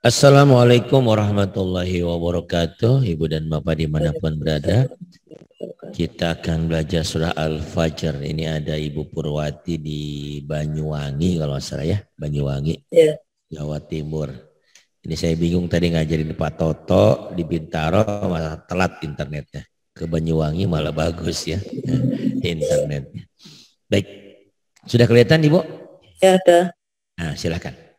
Assalamualaikum warahmatullahi wabarakatuh. Ibu dan Bapak dimanapun berada. Kita akan belajar surah Al-Fajr. Ini ada Ibu Purwati di Banyuwangi kalau salah ya. Banyuwangi. Yeah. Jawa Timur. Ini saya bingung tadi ngajarin Pak Toto di Bintaro malah telat internetnya. Ke Banyuwangi malah bagus ya internetnya. Baik. Sudah kelihatan Ibu? Ya, yeah, ada. Nah, silakan.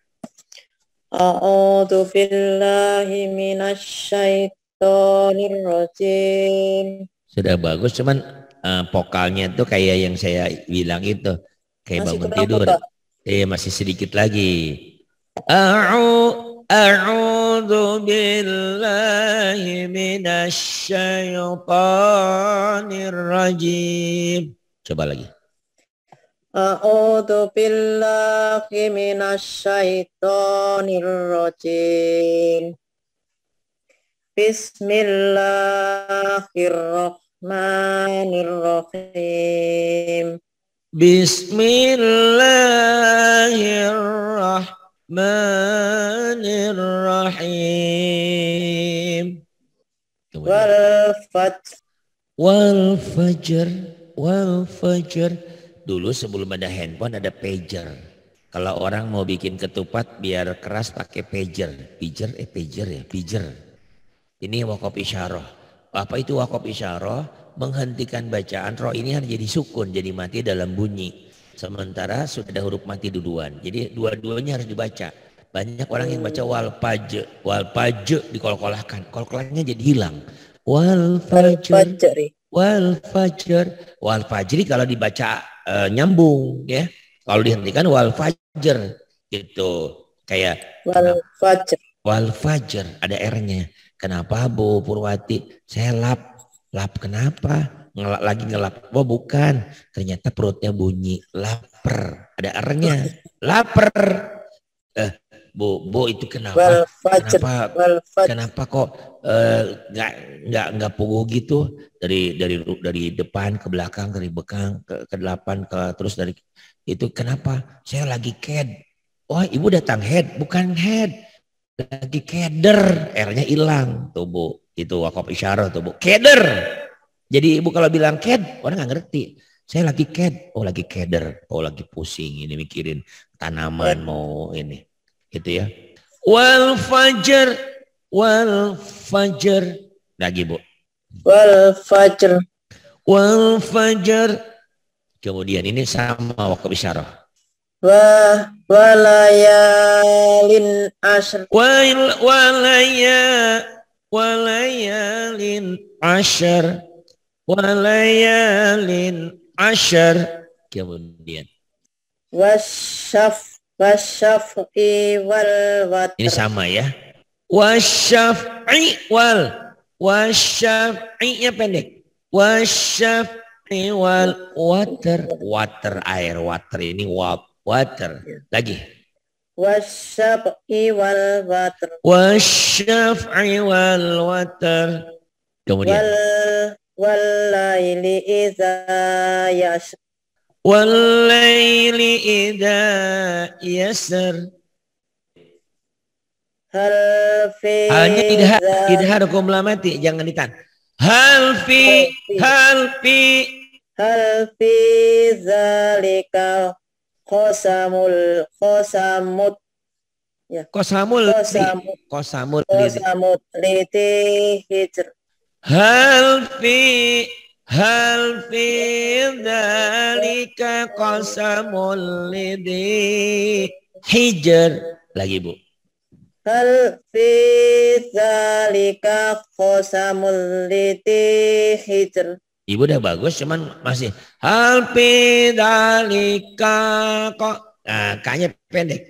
أعوذ بالله minasyaitonir rajim. Sudah bagus, cuman uh, vokalnya tuh kayak yang saya bilang itu. Kayak masih bangun tidur. Eh, masih sedikit lagi. A'u A'udzu billahi minasyaitonir rajim. Coba lagi. A'udhu billahi minas Bismillahirrahmanirrahim Bismillahirrahmanirrahim Wal-fajr wal Dulu sebelum ada handphone ada pager. Kalau orang mau bikin ketupat biar keras pakai pager. Pager eh pager ya, pager. Ini wakaf isyarah. Apa itu wakop isyarah? Menghentikan bacaan roh ini harus jadi sukun, jadi mati dalam bunyi. Sementara sudah ada huruf mati duluan. Jadi dua-duanya harus dibaca. Banyak orang yang baca wal paje, wal paje dikolkolahkan. Kolkolahnya jadi hilang. Wal fajr, wal fajr, wal fajr. kalau dibaca e, nyambung ya. Kalau hmm. dihentikan wal fajar gitu. Kayak wal fajar. Wal fajar ada R-nya. Kenapa Bu Purwati? Saya lap. Lap kenapa? Ngelap, lagi ngelap. Oh bukan. Ternyata perutnya bunyi lapar. Ada R-nya. Lapar. Eh, Bu, Bu itu kenapa? Well, Kenapa, well, kenapa kok nggak eh, nggak nggak punggung gitu dari dari dari depan ke belakang dari bekang ke, ke delapan ke terus dari itu kenapa saya lagi ked oh ibu datang head bukan head lagi keder r-nya hilang tuh bu itu wakaf isyarat tuh bu keder jadi ibu kalau bilang ked orang nggak ngerti saya lagi ked oh lagi keder oh lagi pusing ini mikirin tanaman mau ini gitu ya wal fajar wal fajar lagi bu wal fajar. wal fajar. kemudian ini sama waktu isyarah wa walayalin ashr wal walaya walayalin ashr walayalin ashr kemudian wasaf wasaf wal wat. ini sama ya Wasyaf'i wal nya pendek. Wasyaf'i wal water water air water ini water. Lagi. Wasyaf'i wal water. Wasyaf'i wal water. Kemudian. Wal walaili idza yasr. Walaili idza yasr. Halfi. Halnya idhar, idhar kumla mati, jangan ditan. Halfi, halfi. Halfi zalikal kosamul kosamut. Ya. Kosamul, kosamul, kosamul, kosamul liti hijr. Halfi, halfi dalika kosamul liti hijr. Lagi bu. Hal fi zalika khosamul liti hijr. Ibu udah bagus cuman masih hal fi zalika kok nah, kayaknya pendek.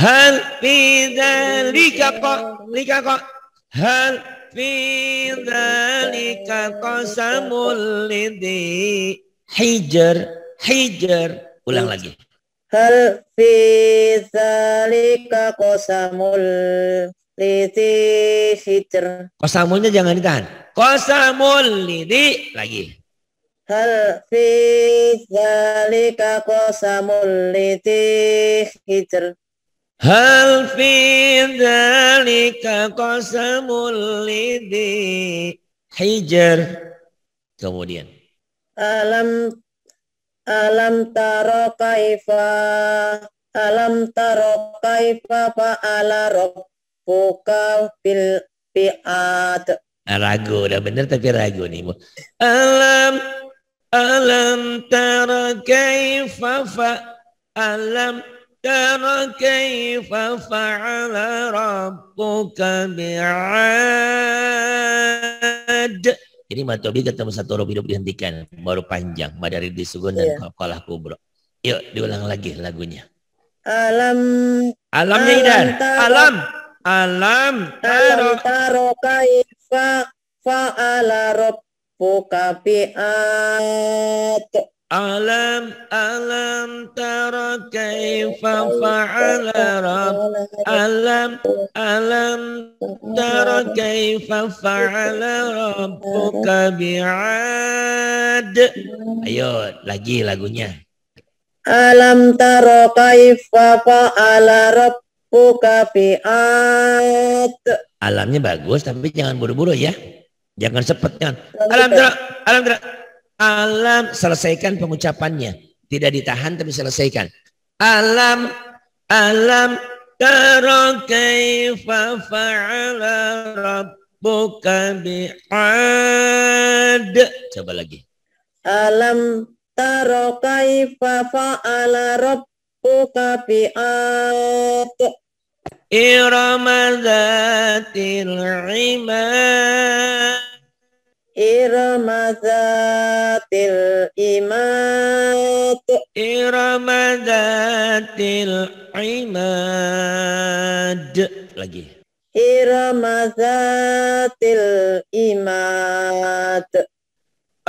Hal fi zalika kok lika kok hal fi zalika khosamul liti hijr hijr ulang lagi. Hal fi zalika qasamul lidi hijr. Qasamulnya jangan ditahan. Qasamul lidi lagi. Hal fi zalika qasamul lidi hijr. Hal fi zalika qasamul lidi hijr. Kemudian. Alam alam taro kaifa alam taro kaifa ala rabbuka bil fi'at ah, ragu udah bener tapi ragu nih bu alam alam taro kaifa fa alam taro kaifa ala rabbuka bi'ad ini Matobi ketemu satu huruf hidup dihentikan. Baru panjang. Madari disugun dan yeah. kalah kubro. Yuk diulang lagi lagunya. Alam. Alamnya alam Idan. Taro, alam. Alam. Taro. Alam taro kaifa fa'ala rabbuka bi'at. Alam alam tara kaifa fa'ala rabb alam alam tara kaifa fa'ala rabbuka bi'ad Ayo lagi lagunya Alam tara kaifa fa'ala rabbuka bi'ad Alamnya bagus tapi jangan buru-buru ya Jangan sepet jangan Alam tara alam tara alam selesaikan pengucapannya tidak ditahan tapi selesaikan alam alam tara kaifa fa'ala rabbuka bi'ad coba lagi alam tara kaifa fa'ala rabbuka bi'ad iramadatil imad Iramadatil imad Iramadatil imad Lagi Iramadatil imad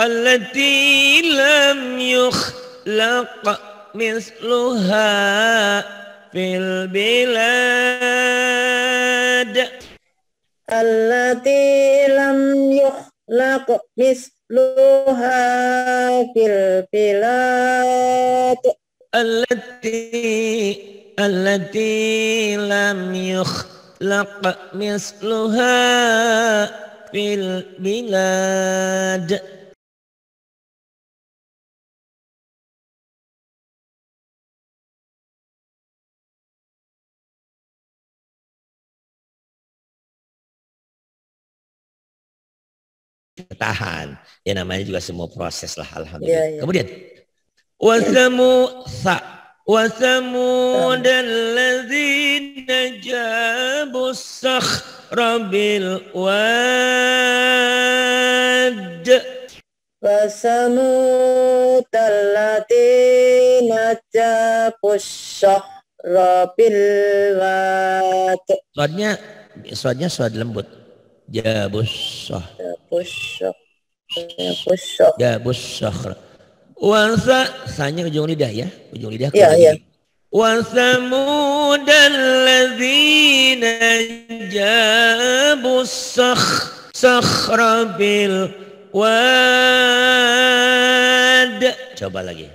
Allati lam yukhlaq misluha fil bilad Allati lam yukhlaq lakum misluha fil bilad alati alati lam yukhlaq misluha fil bilad bertahan. Ya namanya juga semua proses lah alhamdulillah. Ya, ya. Kemudian wasamu sa وثمود الذين جابوا wad, wasamu وثمود الذين جابوا الصخر wad. Suadnya, suadnya suad lembut jabussah jabussah jabussah jabussah Wansa sanya ujung lidah ya, ujung lidah. Iya, iya. وثمود الذين جابوا الصخ صخر coba lagi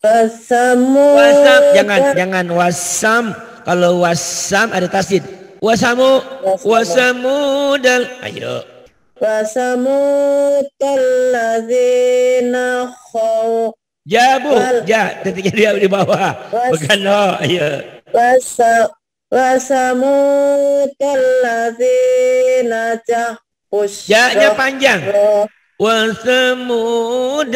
wasamud wasam jangan jangan wasam kalau wasam ada tasid wasamu wasamudal ayo wasamudal ladzina khaw jabu ja titiknya dia di bawah bukan no ayo wasa wasamudal ladzina jah panjang. Wasamudal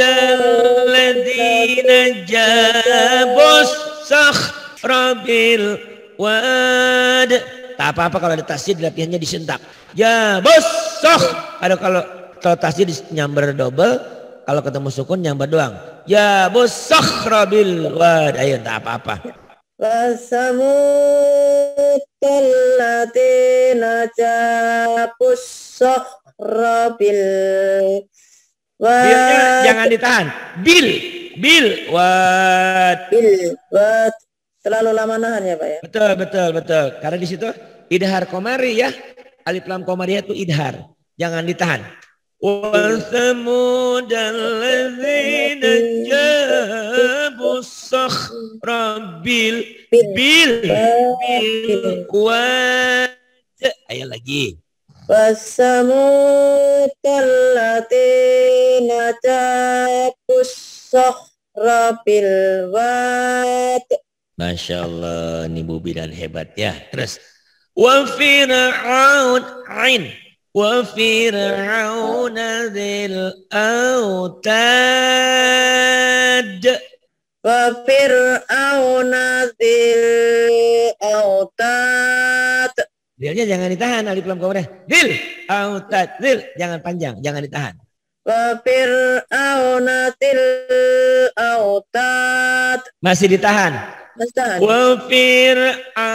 ladzina jabus sakhra rabil wad. Tak apa-apa kalau ada tasjid latihannya disentak. Ya bos, soh. Ada kalau kalau tasjid nyamber double, kalau ketemu sukun nyamber doang. Ya bos, soh robil Wah, Ayo tak apa-apa. وثمود Bos, capusok robil. Wah. Bilnya jangan ditahan. Bil, bil, wah. Bil, wat terlalu lama nahan ya Pak ya. Betul, betul, betul. Karena di situ idhar komari ya. Alif lam komari itu idhar. Jangan ditahan. وثمود الذين rabil bil bil kuat. Ayo lagi dan الذين جابوا rabil wat Masya Allah, ini Bubi dan hebat ya. Terus, wa fir'aun ain wa fir'aun dzil autad wa fir'aun dzil autad Dilnya jangan ditahan alif lam komanya. Dil autad dil jangan panjang, jangan ditahan. Wa fir'aun dzil Masih ditahan. Wafir Wa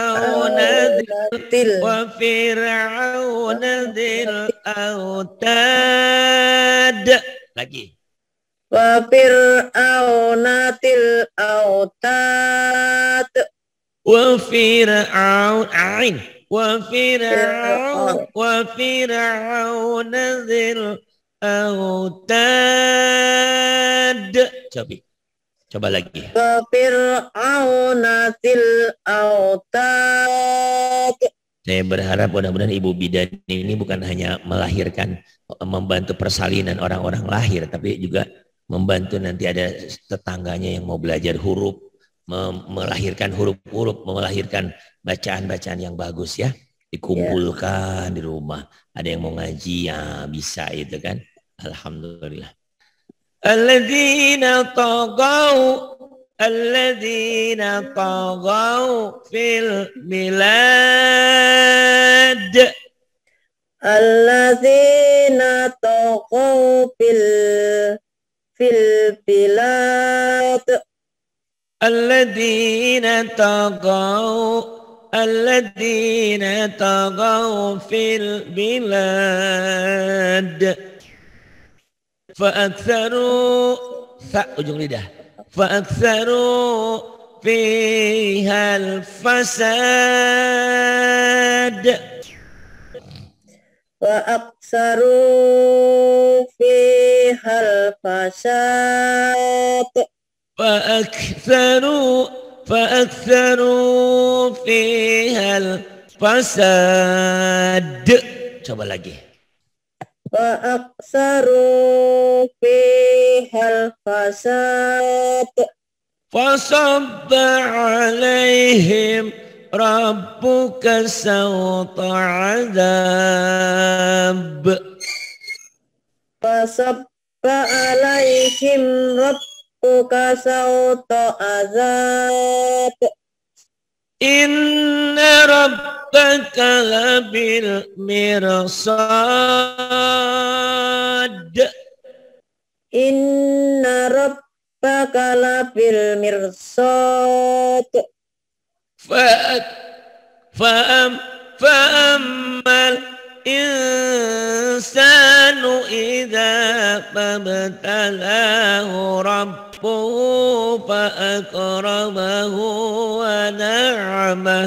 autad. Lagi. Wa fir'auna til Wa fir'aun ain. Wa fir'aun wa fir'auna dzil Coba. Coba lagi. Saya berharap mudah-mudahan Ibu Bidan ini bukan hanya melahirkan, membantu persalinan orang-orang lahir, tapi juga membantu nanti ada tetangganya yang mau belajar huruf, melahirkan huruf-huruf, melahirkan bacaan-bacaan yang bagus ya. Dikumpulkan di rumah. Ada yang mau ngaji, ya bisa itu kan. Alhamdulillah. الذين طغوا الذين طغوا في البلاد الذين طغوا في في البلاد الذين طغوا الذين طغوا في البلاد Fa'aksaru Sa ujung lidah. Fa'aksaru fihal fasad. Fa'aksaru fihal fasad. Fa'aksaru Fa'aksaru fihal fasad. Coba lagi wa aksaru fihal fasad fasabba alaihim rabbuka sawta adab fasabba alaihim rabbuka sawta adab إن ربك لبالمرصاد إن ربك لبالمرصاد فأت فأم فأما الإنسان إذا ما ابتلاه ربه ربه فأكرمه ونعمه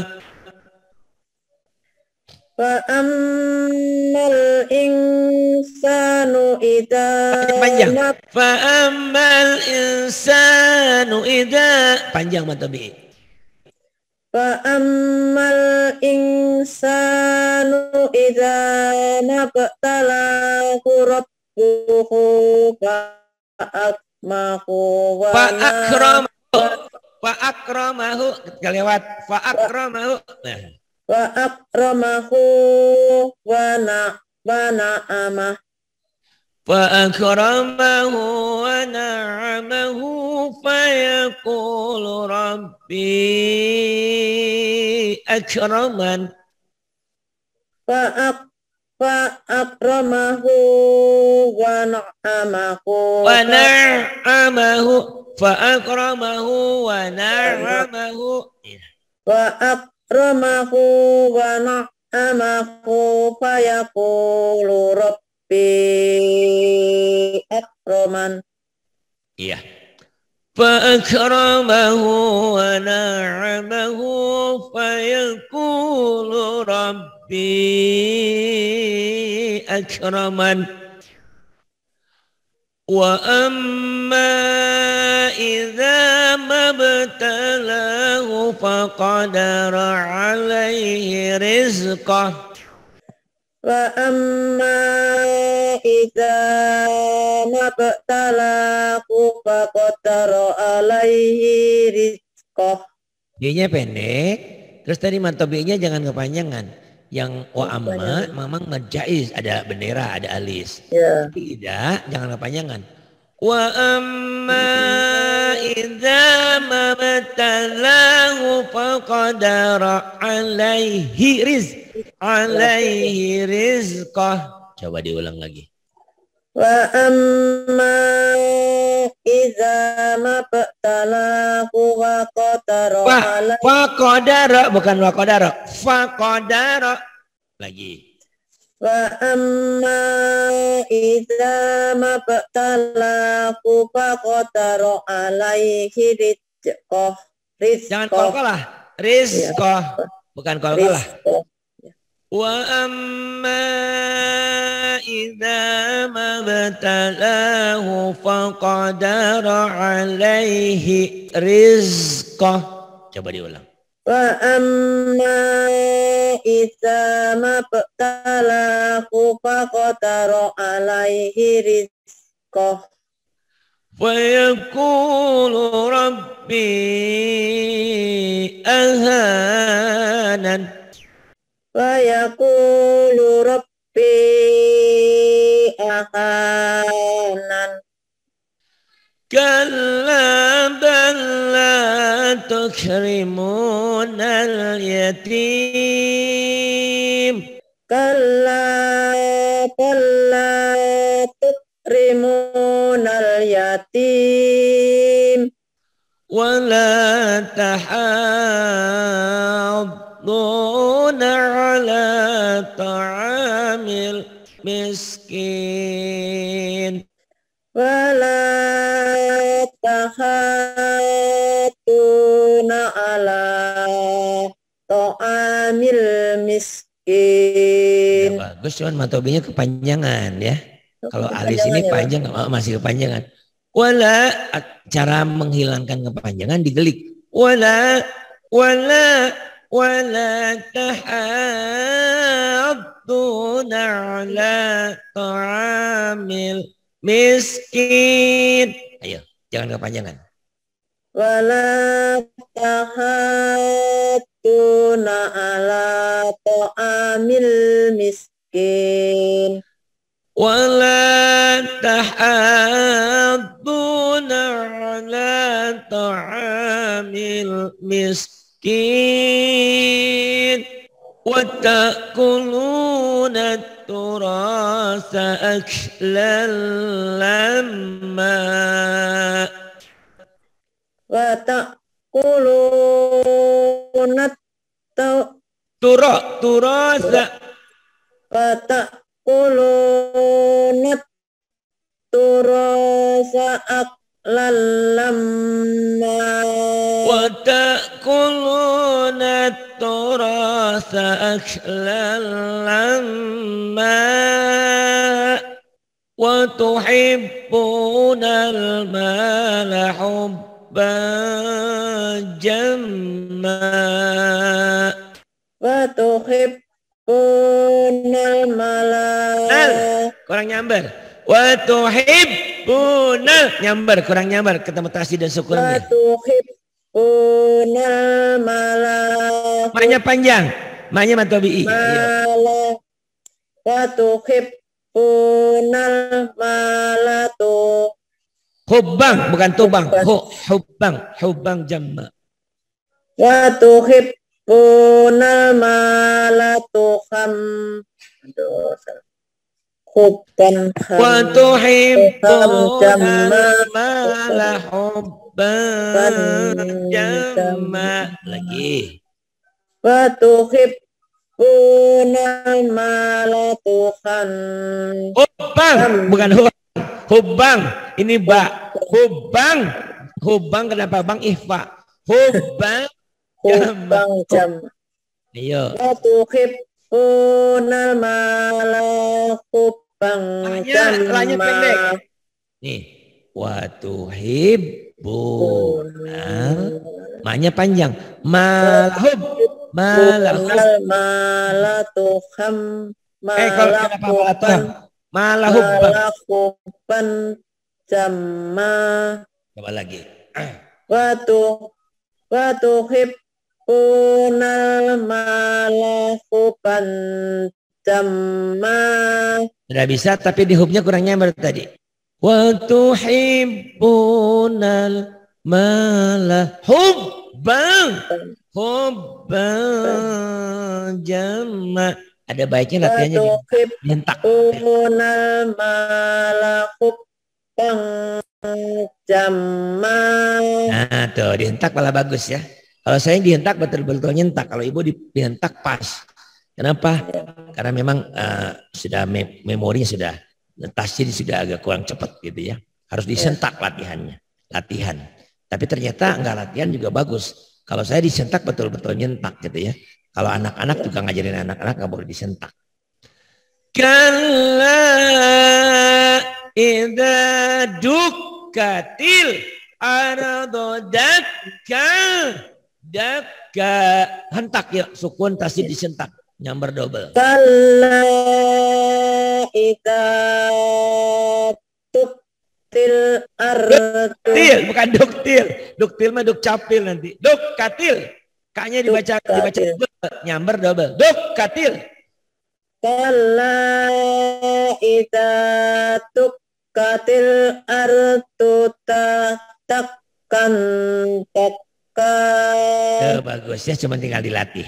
فأما الإنسان إذا panjang فأما الإنسان إذا panjang matobi فأما الإنسان إذا نبتلاه ربه فأكرمه maku fa akramahu fa akramahu kelewat fa akramahu wa nah. akramahu wa na wa na'amah fa yaqulu rabbi akraman fa akramahu fa akramahu wa na'amahu wa na'amahu fa akramahu wa na'amahu wa akramahu wa na'amahu fa yaqulu rabbi akraman iya فأكرمه ونعمه rabbi akraman wa amma idza mabtalahu faqadara alaihi rizqah wa amma idza mabtalahu faqadara alaihi rizqah Ianya pendek, terus tadi mantobiknya jangan kepanjangan yang wa'amma oh, iya, memang iya, iya. majaiz ada bendera ada alis yeah. tidak jangan kepanjangan wa amma idza mamatallahu faqadara alaihi riz alaihi rizqah coba diulang lagi wa amma idza ma batalahu wa qadara wa, wa qadara bukan wa qadara fa qadara lagi wa amma idza ma batalahu qadara alaihi rizqah rizqah bukan kalah وأما إذا ما ابتلاه فقدر عليه رزقه Coba diulang. Wa'amma isa mabtalahu faqotaro alaihi rizqoh. Fayaqulu rabbi ahanan wa yaqulu rabbi ahanan kalla bal la tukrimun al yatim kalla bal la tukrimun al yatim wa la tahab يحضون على taamil miskin, ولا تحاضون على taamil miskin. ya, bagus cuman matobinya kepanjangan ya oh, kalau alis ini ya, panjang ya, masih kepanjangan wala cara menghilangkan kepanjangan digelik wala wala ولا تحاضون على طعام miskin. Ayo, jangan kepanjangan. Wala tahatuna ala ta'amil miskin. Wala tahatuna ala ta'amil miskin. الدين وتأكلون التراث أكلا لما وتأكلون التراث تراث وتأكلون التراث أكلا للما وتأكلون التراث أكلا لما وتحبون المال حبا جما وتحبون المال kurang nyamber وتحب Unal nyambar kurang nyambar ketemu tasi dan syukurnya. Matuhib malah. Maknya panjang. Maknya matobi. Malah. Matuhib unal iya. malatu. Hubbang bukan tubang. Hubbang hubbang jamma. Matuhib unal malatu ham. Aduh, salah wa وتحبون jamala hubban جما lagi وتحبون المال Tuhan hubban bukan hubang hubang ini ba hubang hubang kenapa bang ihfa hubang hubang jam iya watuhibunal mala hub Pengcama. Lanya pendek. Nih. Watuhibbuna. Maknya panjang. Malhub. Malhub. Malatuham. Eh kalau kenapa malatuham? Malahub. Malahuban. Jama. Coba lagi. Watu. Watuhib. Punal malahuban. Jama. Sudah bisa tapi di hubnya kurang nyamber tadi. Wa tuhibbunal malah hubban hubban jama' ada baiknya latihannya mentak hub bang jama nah tuh dihentak malah bagus ya kalau saya dihentak betul-betul nyentak kalau ibu dihentak pas Kenapa? Karena memang uh, sudah me memorinya sudah tasir sudah agak kurang cepat gitu ya. Harus disentak iya. latihannya, latihan. Tapi ternyata enggak latihan juga bagus. Kalau saya disentak betul-betul nyentak gitu ya. Kalau anak-anak juga ngajarin anak-anak nggak boleh disentak. Kala idza dukatil ardu dakka dakka hentak ya sukun tasdid disentak Nyamber double. Kala itu duktil ardu. Duktil, bukan duktil. Duktil mah duk capil nanti. Duk katil. Kaknya dibaca duk dibaca double. Nyamber double. Duk katil. Kala ida katil ardu ta takkan takkan. bagus ya, cuma tinggal dilatih.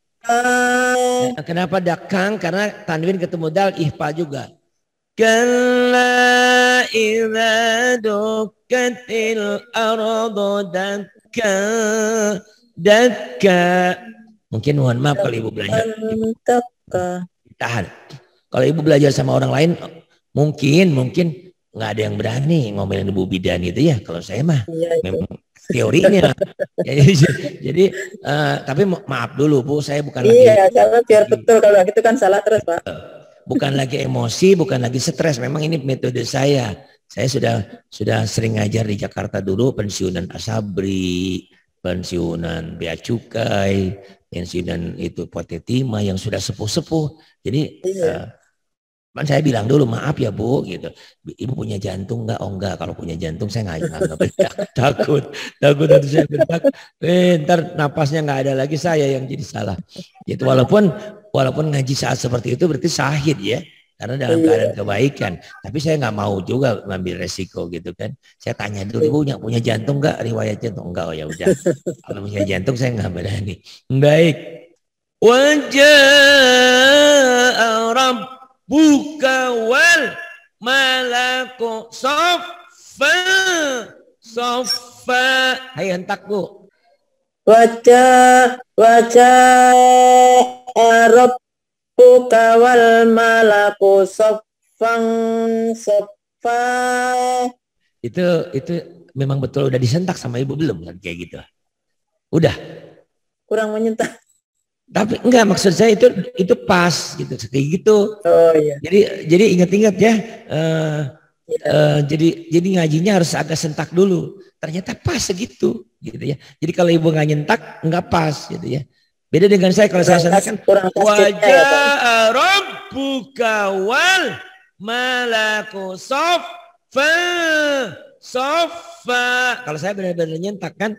Nah, kenapa dakang? Karena tanwin ketemu dal ihfa juga. Kala ila dukatil ardu dakka dakka. Mungkin mohon maaf kalau ibu belajar. Tahan. Kalau ibu belajar sama orang lain mungkin mungkin nggak ada yang berani ngomelin ibu bidan gitu ya kalau saya mah ya. memang teorinya. Ya, iya. jadi jadi uh, eh, tapi maaf dulu Bu, saya bukan iya, lagi Iya, salah biar betul kalau gitu kan salah terus, Pak. Eh, bukan lagi emosi, bukan lagi stres, memang ini metode saya. Saya sudah sudah sering ngajar di Jakarta dulu pensiunan Asabri, pensiunan Bea Cukai, pensiunan itu Potetima yang sudah sepuh-sepuh. Jadi iya. uh, Cuman saya bilang dulu maaf ya bu, gitu. Ibu punya jantung nggak? Oh enggak. Kalau punya jantung saya nggak nggak takut, takut nanti saya berdak. Eh, ntar napasnya nggak ada lagi saya yang jadi salah. Itu Walaupun walaupun ngaji saat seperti itu berarti sahid ya. Karena dalam iya. keadaan kebaikan. Tapi saya nggak mau juga ngambil resiko gitu kan. Saya tanya dulu ibu punya, punya jantung nggak? Riwayat jantung enggak? Oh ya udah. Kalau punya jantung saya nggak berani. Baik. Wajah Rabb Buka wal malaku sofa sofa hai hentak bu wajah wajah Arab e, buka wal malaku sofang sofa itu itu memang betul udah disentak sama ibu belum kan kayak gitu udah kurang menyentak tapi enggak maksud saya itu itu pas gitu kayak gitu. Oh iya. Jadi jadi ingat-ingat ya. Uh, Uh, jadi jadi ngajinya harus agak sentak dulu. Ternyata pas segitu gitu ya. Jadi kalau ibu nggak nyentak nggak pas gitu ya. Beda dengan saya kalau saya sentak kan ya, wajah buka wal malaku sofa sofa. Kalau saya benar-benar nyentak kan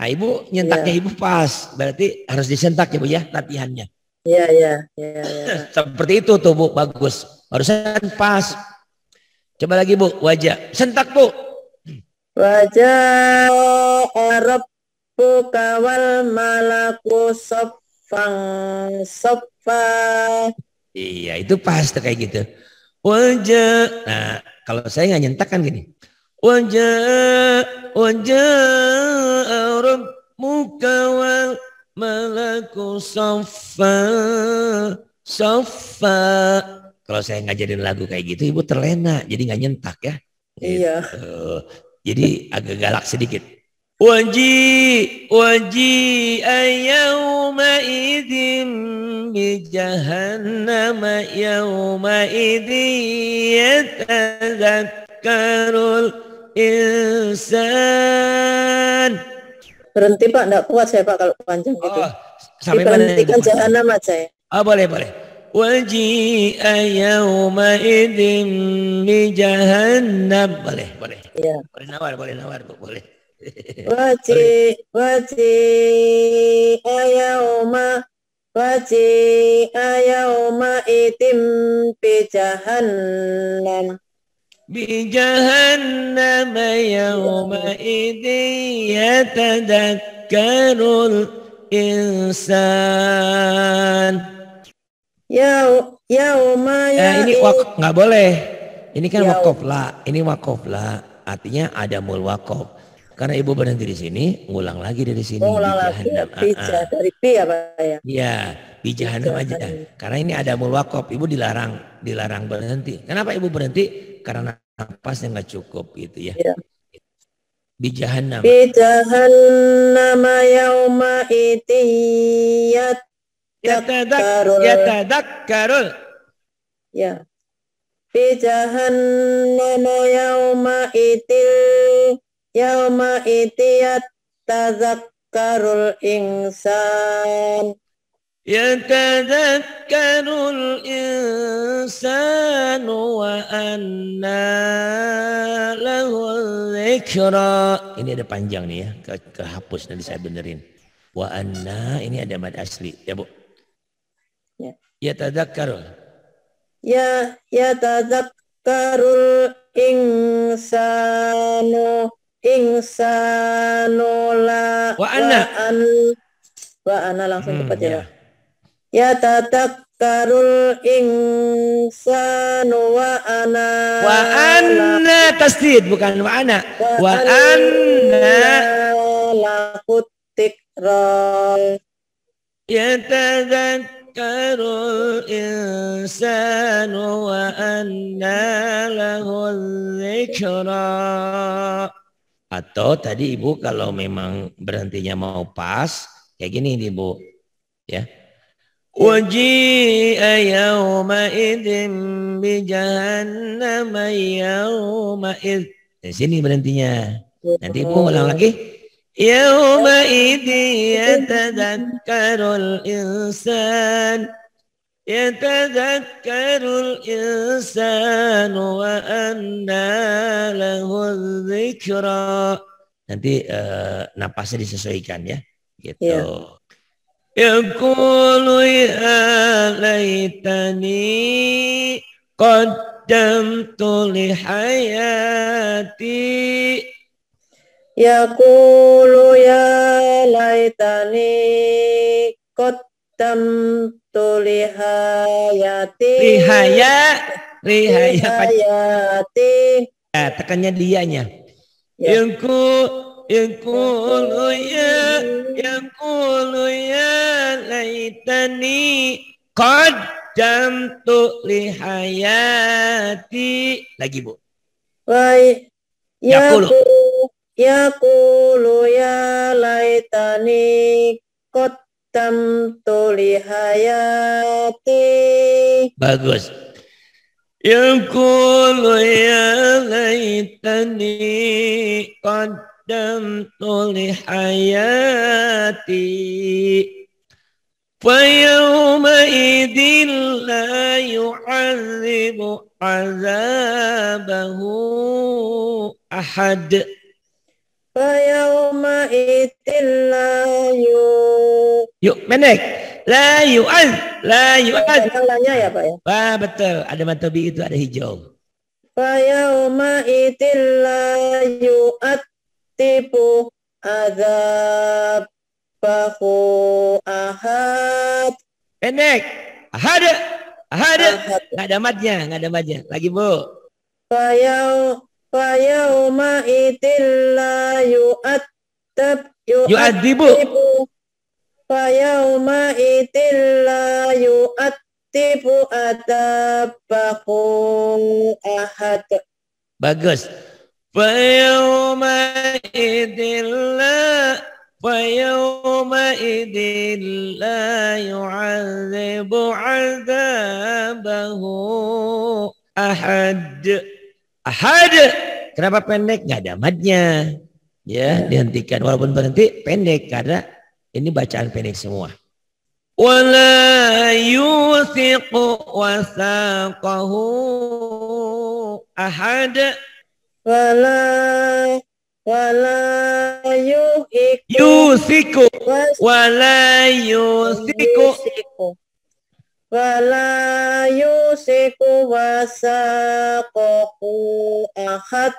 Nah, ibu nyentaknya ya. ibu pas, berarti harus disentak ya bu ya latihannya. Iya iya. Ya, ya. Seperti itu tuh bu, bagus. harusnya pas. Coba lagi bu, wajah. Sentak bu. Wajah Arab kawal malaku sopang sopan. Iya itu pas tuh kayak gitu. Wajah. Nah kalau saya nggak nyentak kan gini. وجاء وجاء ربك والملك صفا صفا kalau saya ngajarin lagu kayak gitu ibu terlena jadi nggak nyentak ya iya gitu. jadi agak galak sedikit waji waji ayauma idim bi jahannama yauma idin yatadakkarul insan. Berhenti Pak, enggak kuat saya Pak kalau panjang gitu. Oh, sampai Diberhentikan jahanam aja ya. Ah, boleh, boleh. وجيء يومئذ jahannam. boleh boleh ya. boleh nawar boleh nawar bu boleh Wajib, وجيء wajib يوم وجيء يومئذ بجهنم بجهنم يومئذ يتذكر الإنسان يوم يوم ya, ini wak nggak boleh ini kan wakof lah ini wakof lah artinya ada mul wakaf karena ibu berhenti di sini ngulang lagi dari sini ngulang lagi ah, ah. dari pi ya pak ya iya di iya, jahanam aja. Iya. Karena ini ada mulwakop, ibu dilarang, dilarang berhenti. Kenapa ibu berhenti? Karena nafasnya nggak cukup gitu ya. ya. Di jahanam. Di jahanam yauma idin yatadakkarul. Ya. Di yauma itil yauma idin karul insan. يتذكر الإنسان وأنى له الذكرى ini ada panjang nih ya ke kehapus nanti saya benerin wa anna ini ada mad asli ya bu ya yatadakkarul ya yatadakkarul insanu insanu la wa anna wa anna langsung cepat ya, hmm, ya. Ya karul insan wa ana Wa anna tasdid bukan wa ana Wa anna Lakut tikral karul insan wa anna lahul zikra Atau tadi ibu kalau memang berhentinya mau pas Kayak gini nih ibu Ya وجيء يومئذ بجهنم يومئذ Di sini berhentinya. Nanti aku oh. ulang lagi. يومئذ يتذكر الإنسان insan Wa وأنى له الذكرى Nanti uh, napasnya disesuaikan ya. Gitu. Yeah. يقول يا ليتني قدمت لحياتي يقول يا ليتني قدمت لحياتي لحياة لحياة لحياتي تكنيا ديانيا Ya. Yangku Yaqulu ya Yaqulu ya Laitani Qad jam tu lihayati lagi bu Wai, ya, ya ku ya ku lu ya laitani kotam bagus ya ku lu ya laitani kotam قدمت لحياتي فيومئذ لا يعذب عذابه أحد فيومئذ لا يو Yuk, menek. La yu'az. La yu'az. Yang ya Pak ya? betul. Ada matobi itu, ada hijau. Fayauma itil la yuat tipu azab bahu ahad pendek ahad ahad nggak ada matnya nggak ada matnya lagi bu fayau fayau ma itilla yu'atab yu'adibu fayau ma itilla yu'atibu atabahu ahad bagus فيومئذ لا فيومئذ لا يعذب عذابه أحد أحد Kenapa pendek? Nggak ada madnya. Ya, dihentikan. Walaupun berhenti, pendek. Karena ini bacaan pendek semua. Wala yuthiqu wasaqahu ahad wala wala yuhiku yusiku wala yusiku wala yusiku wasaqahu ahad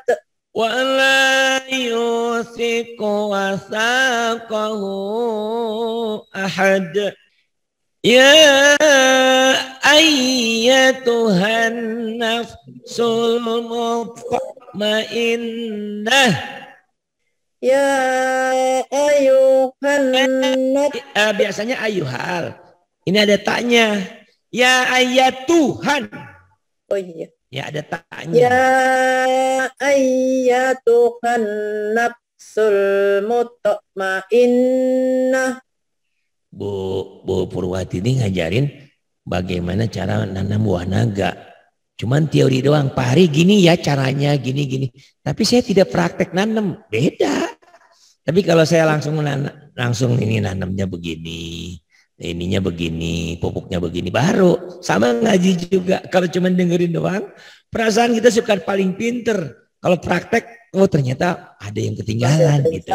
wala yusiku wasaqahu ahad ya ayatuhan nafsul المطمئنة مطمئنة يا ayuhan uh, biasanya ayuhal ini ada taknya ya ayat Tuhan oh iya ya ada taknya ya ayat Tuhan nafsul mutmainnah Bu Bu Purwati ini ngajarin bagaimana cara nanam buah naga Cuman teori doang, Pak Hari gini ya caranya, gini-gini. Tapi saya tidak praktek nanam, beda. Tapi kalau saya langsung nanam, langsung ini nanamnya begini, ininya begini, pupuknya begini, baru sama ngaji juga. Kalau cuman dengerin doang, perasaan kita suka paling pinter. Kalau praktek oh ternyata ada yang ketinggalan ada gitu.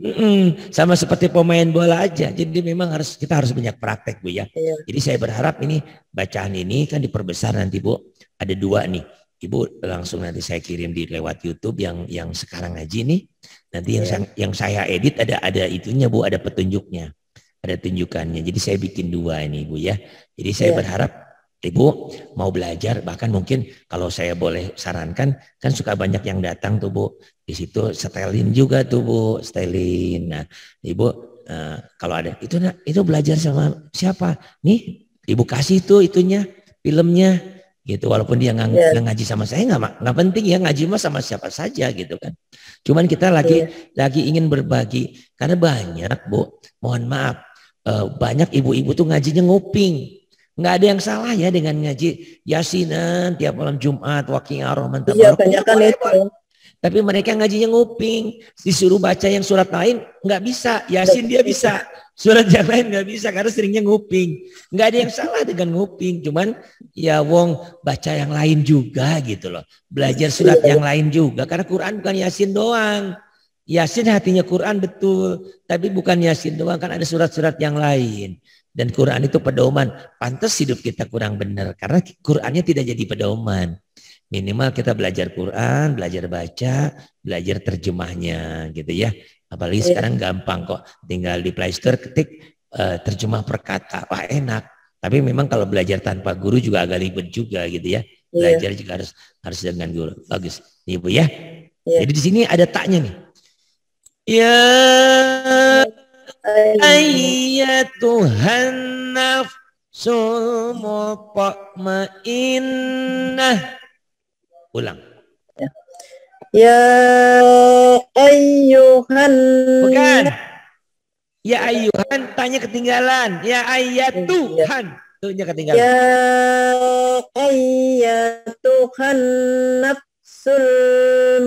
Mm-mm. Sama seperti pemain bola aja. Jadi memang harus kita harus banyak praktek bu ya. Iya. Jadi saya berharap ini bacaan ini kan diperbesar nanti bu. Ada dua nih. Ibu langsung nanti saya kirim di lewat YouTube yang yang sekarang aja nih. Nanti yang saya, yang saya edit ada ada itunya bu, ada petunjuknya, ada tunjukannya. Jadi saya bikin dua ini bu ya. Jadi saya yeah. berharap Ibu mau belajar bahkan mungkin kalau saya boleh sarankan kan suka banyak yang datang tuh Bu. Di situ setelin juga tuh Bu, setelin. Nah, Ibu eh, kalau ada itu itu belajar sama siapa? Nih, Ibu kasih tuh itunya filmnya gitu walaupun dia iya. nggak yeah. ngaji sama saya nggak nggak penting ya ngaji mah sama siapa saja gitu kan cuman kita lagi yeah. lagi ingin berbagi karena banyak bu mohon maaf eh, banyak ibu-ibu tuh ngajinya nguping Nggak ada yang salah ya dengan ngaji yasinan tiap malam Jumat, waking aroh mantap. Iya, tanyakan itu. Tapi mereka ngajinya nguping, disuruh baca yang surat lain nggak bisa. Yasin dia bisa, surat yang lain nggak bisa karena seringnya nguping. Nggak ada yang salah dengan nguping, cuman ya Wong baca yang lain juga gitu loh. Belajar surat iya. yang lain juga karena Quran bukan Yasin doang. Yasin hatinya Quran betul, tapi bukan Yasin doang kan ada surat-surat yang lain. Dan Quran itu pedoman. Pantas hidup kita kurang benar. Karena Qurannya tidak jadi pedoman. Minimal kita belajar Quran, belajar baca, belajar terjemahnya gitu ya. Apalagi iya. sekarang gampang kok. Tinggal di Playstore ketik uh, terjemah perkata. Wah enak. Tapi memang kalau belajar tanpa guru juga agak ribet juga gitu ya. Iya. Belajar juga harus harus dengan guru. Bagus. Ibu iya, ya. Jadi di sini ada taknya nih. Ya, ya. Ayyatuhan nafsul mutmainnah. Ulang. Ya ayuhan Bukan. Ya ayuhan tanya ketinggalan. Ya ayatuhan ya, ya. Tuhnya ketinggalan. Ya ayyatuhan nafsul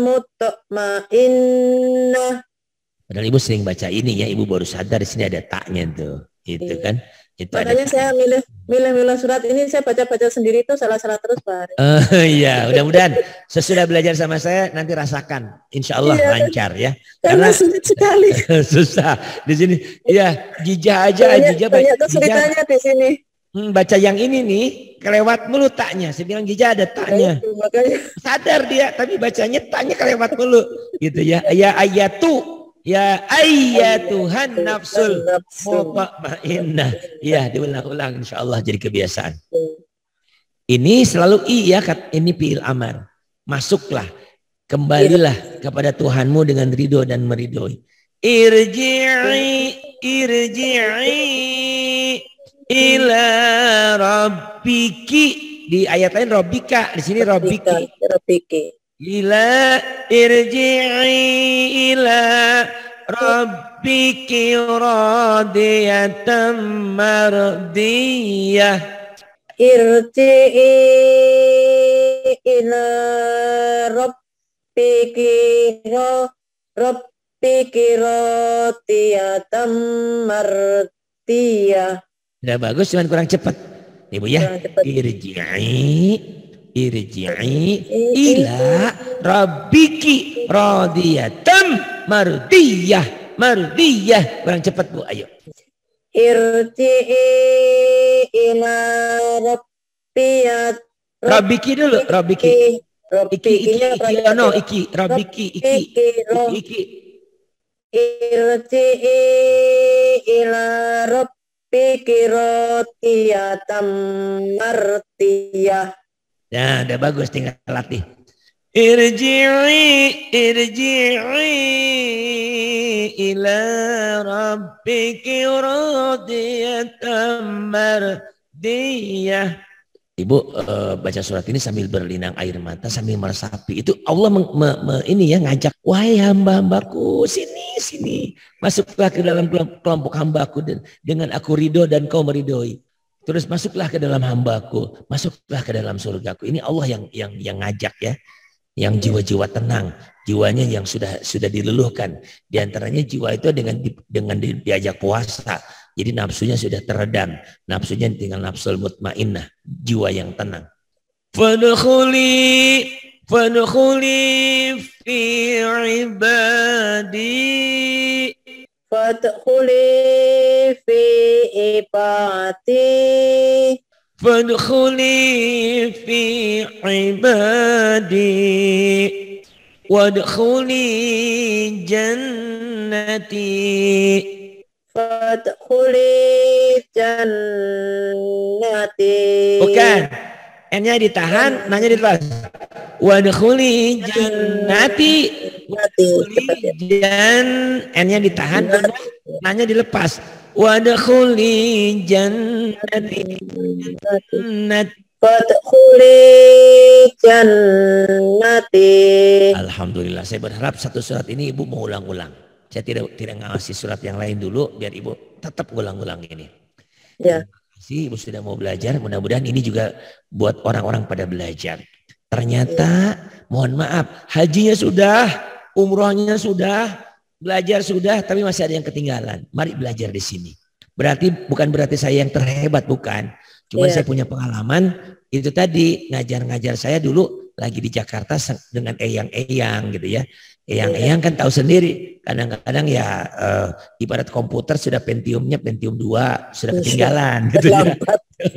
mutmainnah. Padahal ibu sering baca ini ya, ibu baru sadar di sini ada taknya tuh, itu iya. kan? Itu Makanya ada saya milih milih milih surat ini saya baca baca sendiri itu salah salah terus pak. Uh, iya, mudah-mudahan sesudah belajar sama saya nanti rasakan, insya Allah iya. lancar ya. Karena, Karena sulit sekali. susah di sini. Iya, gijah aja, banyak, gijah banyak kesulitannya di sini. Hmm, baca yang ini nih, kelewat mulu taknya. Saya bilang Gija ada taknya. Sadar dia, tapi bacanya taknya kelewat mulu. gitu ya. Ya tuh Ya ayya Tuhan nafsul mutmainnah. Ya, diulang-ulang insyaallah jadi kebiasaan. Ini selalu iya kat ini fiil amar. Masuklah, kembalilah iya. kepada Tuhanmu dengan ridho dan meridhoi. Irji'i irji'i ila rabbiki. Di ayat lain rabbika, di sini robika. Rabbiki ila irji'i ila rabbiki radiyatan mardiyah irji'i ila rabbiki rabbiki radiyatan mardiyah sudah bagus cuman kurang cepat Ibu iya, ya. Irji'i irji'i eh, eh, eh. ila rabbiki radiyatan mardiyah mardiyah kurang cepat Bu ayo irji'i ila rabbiyat rabbiki dulu rabbiki iki iki iki no iki rabbiki iki iki irji'i ila rabbiki radiyatan mardiyah Ya, udah bagus tinggal latih. Irji'i, irji'i ila rabbiki radiyatan mardiyah. Ibu eh, baca surat ini sambil berlinang air mata, sambil meresapi. Itu Allah meng, me, me, ini ya ngajak, wahai hamba-hambaku, sini sini, masuklah ke dalam kelompok hambaku dan dengan aku ridho dan kau meridhoi. Terus masuklah ke dalam hambaku, masuklah ke dalam surgaku. Ini Allah yang yang yang ngajak ya, yang iya. jiwa-jiwa tenang, jiwanya yang sudah sudah dileluhkan. Di antaranya jiwa itu dengan dengan diajak puasa. Jadi nafsunya sudah teredam, nafsunya tinggal nafsul mutmainnah, jiwa yang tenang. Fadkhuli fadkhuli fi ibadi فادخلي في عبادي فادخلي في عبادي وادخلي جنتي Fadkhuli jannati. Bukan. N-nya ditahan, nanya ditahan. Wadkhuli jannati Wadkhuli jan n-nya ditahan iya. N-nya dilepas. Wadkhuli jannati. Wadkhuli jannati. Alhamdulillah saya berharap satu surat ini Ibu mau ulang-ulang. Saya tidak tidak ngasih surat yang lain dulu biar Ibu tetap ulang-ulang ini. Ya. si Ibu sudah mau belajar. Mudah-mudahan ini juga buat orang-orang pada belajar. Ternyata iya. mohon maaf hajinya sudah umrohnya sudah, belajar sudah, tapi masih ada yang ketinggalan. Mari belajar di sini. Berarti bukan berarti saya yang terhebat, bukan. Cuma yeah. saya punya pengalaman itu tadi ngajar-ngajar saya dulu lagi di Jakarta dengan eyang-eyang gitu ya. Eyang-eyang kan tahu sendiri, kadang-kadang ya uh, ibarat komputer sudah Pentiumnya Pentium 2 sudah ketinggalan gitu ya.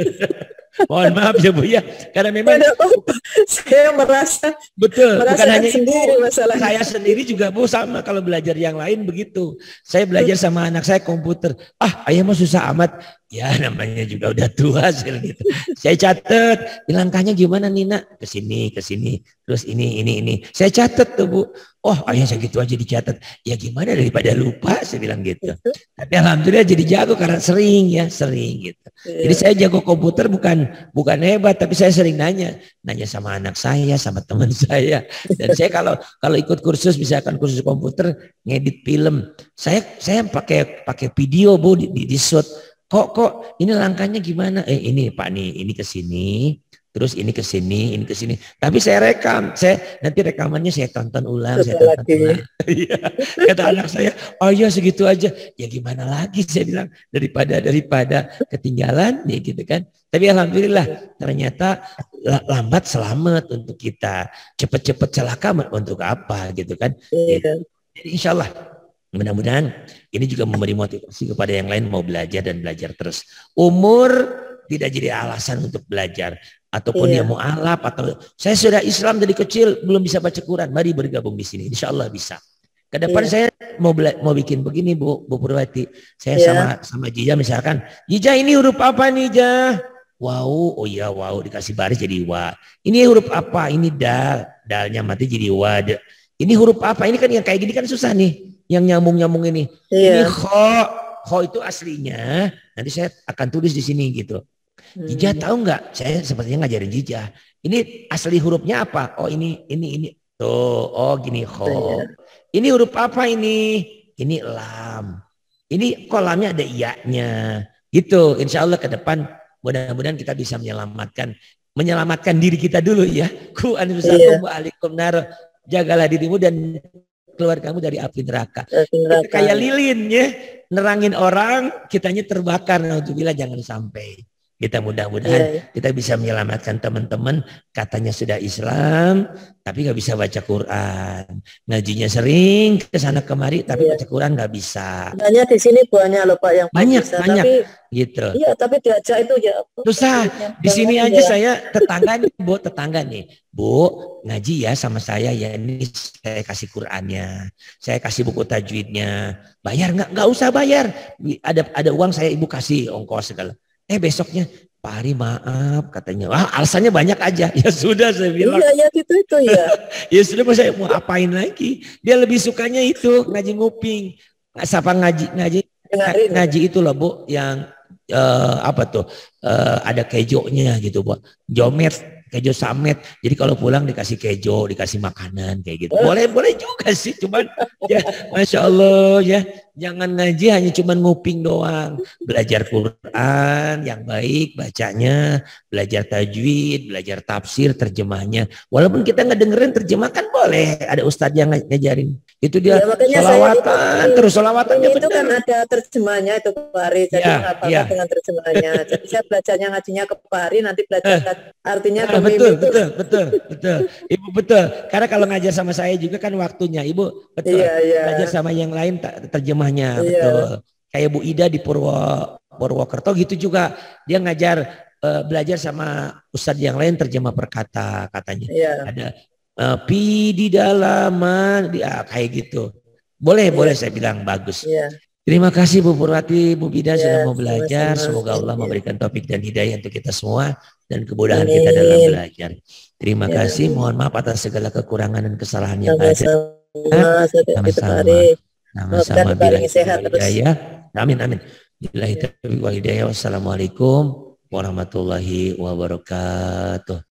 Mohon maaf ya Bu ya, karena memang saya merasa betul merasa bukan hanya sendiri masalah. Saya sendiri juga Bu sama kalau belajar yang lain begitu. Saya belajar sama anak saya komputer. Ah, ayah mah susah amat. Ya namanya juga udah tua sih gitu. Saya catat, langkahnya gimana Nina? Ke sini, ke sini, terus ini, ini, ini. Saya catat tuh Bu. Oh, ayah saya gitu aja dicatat. Ya gimana daripada lupa saya bilang gitu. Tapi alhamdulillah jadi jago karena sering ya, sering gitu. Jadi saya jago komputer bukan bukan hebat, tapi saya sering nanya, nanya sama anak saya, sama teman saya. Dan saya kalau kalau ikut kursus misalkan kursus komputer, ngedit film, saya saya pakai pakai video Bu di, di, di shoot Kok kok ini langkahnya gimana? Eh ini Pak nih, ini ke sini, terus ini ke sini, ini ke sini. Tapi saya rekam, saya nanti rekamannya saya tonton ulang, Setelah saya tonton ulang. Iya. Kata anak saya, oh ya segitu aja. Ya gimana lagi saya bilang daripada daripada ketinggalan ya gitu kan. Tapi alhamdulillah ternyata lambat selamat untuk kita, cepet-cepet celaka untuk apa gitu kan. Iya. Jadi, Mudah-mudahan ini juga memberi motivasi kepada yang lain mau belajar dan belajar terus. Umur tidak jadi alasan untuk belajar ataupun iya. dia mau alap atau saya sudah Islam dari kecil belum bisa baca Quran. Mari bergabung di sini, Insya Allah bisa. kedepan iya. saya mau mau bikin begini Bu, Bu Purwati. Saya iya. sama sama Jija misalkan, Jija ini huruf apa nih Jija? Wow, oh iya wow dikasih baris jadi wa. Ini huruf apa? Ini dal, dalnya mati jadi wa. Ini huruf apa? Ini kan yang kayak gini kan susah nih yang nyambung-nyambung ini. Iya. Ini kho, kho itu aslinya. Nanti saya akan tulis di sini gitu. Hmm. tahu nggak? Saya sepertinya ngajarin Jija. Ini asli hurufnya apa? Oh ini, ini, ini. Tuh, oh gini kho. Iya. Ini huruf apa ini? Ini lam. Ini kolamnya ada iya Gitu, insya Allah ke depan mudah-mudahan kita bisa menyelamatkan menyelamatkan diri kita dulu ya. Ku anfusakum yeah. wa alikum nar. Jagalah dirimu dan keluar kamu dari api neraka. neraka. Kayak lilin ya, nerangin orang, kitanya terbakar. bila jangan sampai. Kita mudah-mudahan yeah, iya. kita bisa menyelamatkan teman-teman katanya sudah Islam tapi nggak bisa baca Quran. Ngajinya sering ke sana kemari tapi yeah. baca Quran nggak bisa. Banyak di sini banyak loh Pak yang banyak bisa, banyak tapi, gitu. Iya, tapi diajak itu ya. Susah. Di sini aja ya. saya tetangga nih, Bu, tetangga nih. Bu, ngaji ya sama saya ya ini saya kasih Qurannya. Saya kasih buku tajwidnya. Bayar nggak? Nggak usah bayar. Ada ada uang saya Ibu kasih ongkos segala Eh besoknya Pak Ari maaf katanya. Wah, alasannya banyak aja. Ya sudah saya bilang. Iya, ya itu itu ya. ya sudah mau saya mau apain lagi? Dia lebih sukanya itu ngaji nguping. Siapa ngaji ngaji ngaji, ngaji itu loh Bu yang uh, apa tuh? Uh, ada kejoknya gitu Bu. Jomet kejo samet. Jadi kalau pulang dikasih kejo, dikasih makanan kayak gitu. Eh. Boleh boleh juga sih, cuman ya masya Allah ya Jangan ngaji hanya cuman nguping doang. Belajar Quran yang baik, bacanya, belajar tajwid, belajar tafsir, terjemahnya. Walaupun kita nggak dengerin terjemahkan boleh. Ada ustadz yang ngajarin. Itu dia iya, ya, selawatan, itu, terus selawatannya Itu kan benar. kan ada terjemahnya itu Pak Ari. Jadi ya, apa ya. dengan terjemahnya. Jadi saya belajarnya ngajinya ke Ari, nanti belajar eh. artinya nah, betul, itu. betul, betul, betul. Ibu betul. Karena kalau ngajar sama saya juga kan waktunya. Ibu betul. Ya, ya. Belajar sama yang lain terjemah rumahnya, iya. betul. Kayak Bu Ida di Purwo Purwokerto gitu juga dia ngajar uh, belajar sama ustadz yang lain terjemah perkata katanya. Iya. Ada uh, pi di dalaman di ah, kayak gitu. Boleh, iya. boleh saya bilang bagus. Iya. Terima kasih Bu Purwati, Bu Bida ya, sudah mau belajar. Sama -sama. Semoga Allah iya. memberikan topik dan hidayah untuk kita semua dan kemudahan Amin. kita dalam belajar. Terima ya. kasih. Mohon maaf atas segala kekurangan dan kesalahan yang ada. Sama-sama. Sama-sama bila sehat terus. Amin amin. Bila hidayah, Wassalamualaikum warahmatullahi wabarakatuh.